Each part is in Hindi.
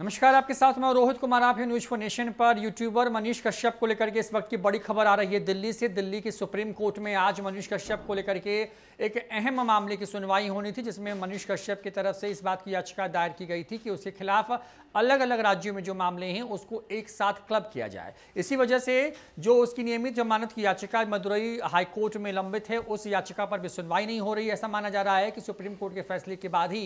नमस्कार आपके साथ मैं रोहित कुमार आप न्यूज फॉर नेशन पर यूट्यूबर मनीष कश्यप को लेकर के इस वक्त की बड़ी खबर आ रही है दिल्ली से दिल्ली की सुप्रीम कोर्ट में आज मनीष कश्यप को लेकर के एक अहम मामले की सुनवाई होनी थी जिसमें मनीष कश्यप की तरफ से इस बात की याचिका दायर की गई थी कि उसके खिलाफ अलग अलग राज्यों में जो मामले हैं उसको एक साथ क्लब किया जाए इसी वजह से जो उसकी नियमित जमानत की याचिका मदुरई हाईकोर्ट में लंबित है उस याचिका पर भी सुनवाई नहीं हो रही ऐसा माना जा रहा है कि सुप्रीम कोर्ट के फैसले के बाद ही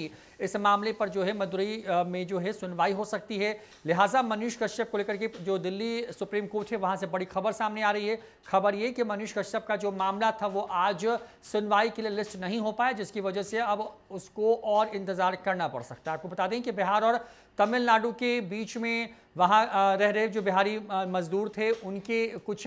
इस मामले पर जो है मदुरई में जो है सुनवाई हो सकती है लिहाजा मनीष कश्यप को लेकर के जो दिल्ली सुप्रीम कोर्ट है वहां से बड़ी खबर सामने आ रही है खबर ये कि मनीष कश्यप का जो मामला था वो आज सुनवाई के लिए लिस्ट नहीं हो पाया जिसकी वजह से अब उसको और इंतजार करना पड़ सकता है आपको बता दें कि बिहार और तमिलनाडु के बीच में वहाँ रह रहे जो बिहारी मजदूर थे उनके कुछ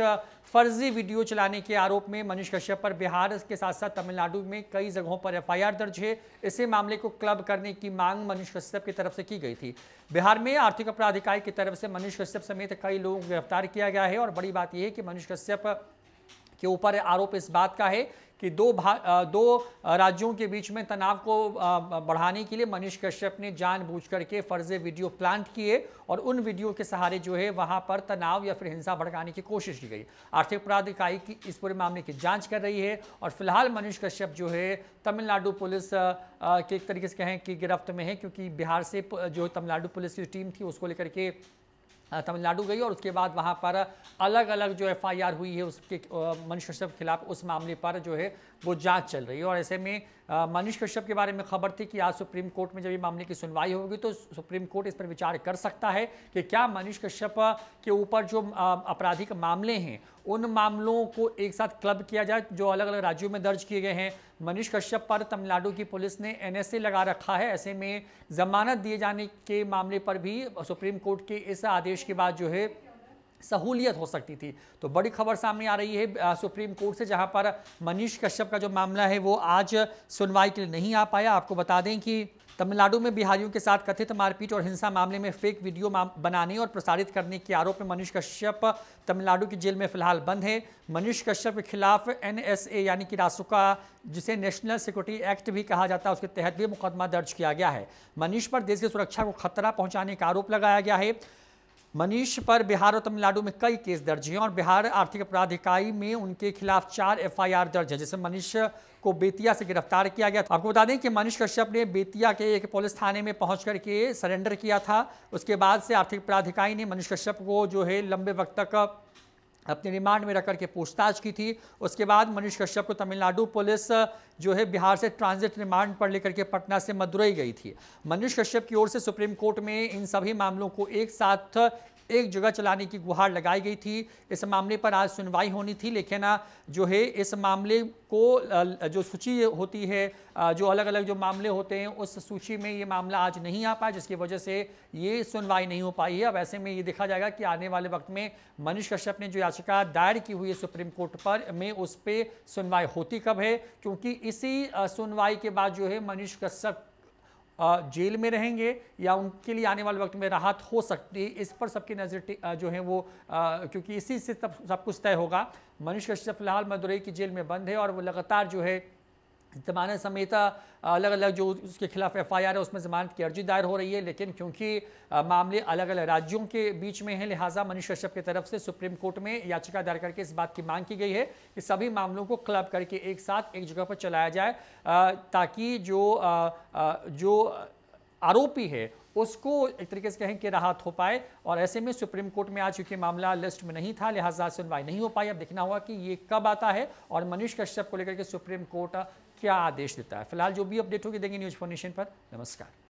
फर्जी वीडियो चलाने के आरोप में मनीष कश्यप पर बिहार के साथ साथ तमिलनाडु में कई जगहों पर एफआईआर दर्ज है इसी मामले को क्लब करने की मांग मनीष कश्यप की तरफ से की गई थी बिहार में आर्थिक अपराध इकाई की तरफ से मनीष कश्यप समेत कई लोगों को गिरफ्तार किया गया है और बड़ी बात यह है कि मनीष कश्यप के ऊपर आरोप इस बात का है कि दो दो राज्यों के बीच में तनाव को बढ़ाने के लिए मनीष कश्यप ने बूझ करके फर्जे वीडियो प्लांट किए और उन वीडियो के सहारे जो है वहां पर तनाव या फिर हिंसा भड़काने की कोशिश की गई आर्थिक अपराध इकाई की इस पूरे मामले की जांच कर रही है और फिलहाल मनीष कश्यप जो है तमिलनाडु पुलिस के एक तरीके से कहें कि गिरफ्त में है क्योंकि बिहार से जो तमिलनाडु पुलिस की टीम थी उसको लेकर के तमिलनाडु गई और उसके बाद वहाँ पर अलग अलग जो एफआईआर हुई है उसके मनीष कश्यप के खिलाफ उस मामले पर जो है वो जांच चल रही है और ऐसे में मनीष कश्यप के बारे में खबर थी कि आज सुप्रीम कोर्ट में जब ये मामले की सुनवाई होगी तो सुप्रीम कोर्ट इस पर विचार कर सकता है कि क्या मनीष कश्यप के ऊपर जो आपराधिक मामले हैं उन मामलों को एक साथ क्लब किया जाए जो अलग अलग राज्यों में दर्ज किए गए हैं मनीष कश्यप पर तमिलनाडु की पुलिस ने एनएसए लगा रखा है ऐसे में जमानत दिए जाने के मामले पर भी सुप्रीम कोर्ट के इस आदेश के बाद जो है सहूलियत हो सकती थी तो बड़ी खबर सामने आ रही है सुप्रीम कोर्ट से जहां पर मनीष कश्यप का जो मामला है वो आज सुनवाई के लिए नहीं आ पाया आपको बता दें कि तमिलनाडु में बिहारियों के साथ कथित मारपीट और हिंसा मामले में फेक वीडियो बनाने और प्रसारित करने के आरोप में मनीष कश्यप तमिलनाडु की जेल में फिलहाल बंद है मनीष कश्यप के खिलाफ एनएसए यानी कि रासुका जिसे नेशनल सिक्योरिटी एक्ट भी कहा जाता है उसके तहत भी मुकदमा दर्ज किया गया है मनीष पर देश की सुरक्षा को खतरा पहुंचाने का आरोप लगाया गया है मनीष पर बिहार और तमिलनाडु में कई केस दर्ज हैं और बिहार आर्थिक अपराध इकाई में उनके खिलाफ चार एफआईआर दर्ज है जैसे मनीष को बेतिया से गिरफ्तार किया गया था आपको बता दें कि मनीष कश्यप ने बेतिया के एक पुलिस थाने में पहुंच करके सरेंडर किया था उसके बाद से आर्थिक अपराध इकाई ने मनीष कश्यप को जो है लंबे वक्त तक अपने रिमांड में रखकर के पूछताछ की थी उसके बाद मनीष कश्यप को तमिलनाडु पुलिस जो है बिहार से ट्रांजिट रिमांड पर लेकर के पटना से मदुरई गई थी मनीष कश्यप की ओर से सुप्रीम कोर्ट में इन सभी मामलों को एक साथ एक जगह चलाने की गुहार लगाई गई थी इस मामले पर आज सुनवाई होनी थी लेकिन जो है इस मामले को जो सूची होती है जो अलग अलग जो मामले होते हैं उस सूची में ये मामला आज नहीं आ पाया जिसकी वजह से ये सुनवाई नहीं हो पाई है अब ऐसे में ये देखा जाएगा कि आने वाले वक्त में मनीष कश्यप ने जो याचिका दायर की हुई है सुप्रीम कोर्ट पर में उस पर सुनवाई होती कब है क्योंकि इसी सुनवाई के बाद जो है मनीष कश्यप जेल में रहेंगे या उनके लिए आने वाले वक्त में राहत हो सकती है इस पर सबकी नज़र जो है वो क्योंकि इसी से सब सब कुछ तय होगा मनीष कश्यप फिलहाल मदुरई की जेल में बंद है और वो लगातार जो है जमानत समेता अलग अलग जो उसके खिलाफ एफ आई आर है उसमें जमानत की अर्जी दायर हो रही है लेकिन क्योंकि मामले अलग अलग राज्यों के बीच में हैं लिहाजा मनीष कश्यप की तरफ से सुप्रीम कोर्ट में याचिका दायर करके इस बात की मांग की गई है कि सभी मामलों को क्लब करके एक साथ एक जगह पर चलाया जाए ताकि जो जो आरोपी है उसको एक तरीके से कहें कि राहत हो पाए और ऐसे में सुप्रीम कोर्ट में आज क्योंकि मामला लिस्ट में नहीं था लिहाजा सुनवाई नहीं हो पाई अब देखना होगा कि ये कब आता है और मनीष कश्यप को लेकर के सुप्रीम कोर्ट क्या आदेश देता है फिलहाल जो भी अपडेट होगी देंगे न्यूज फोनेशन पर नमस्कार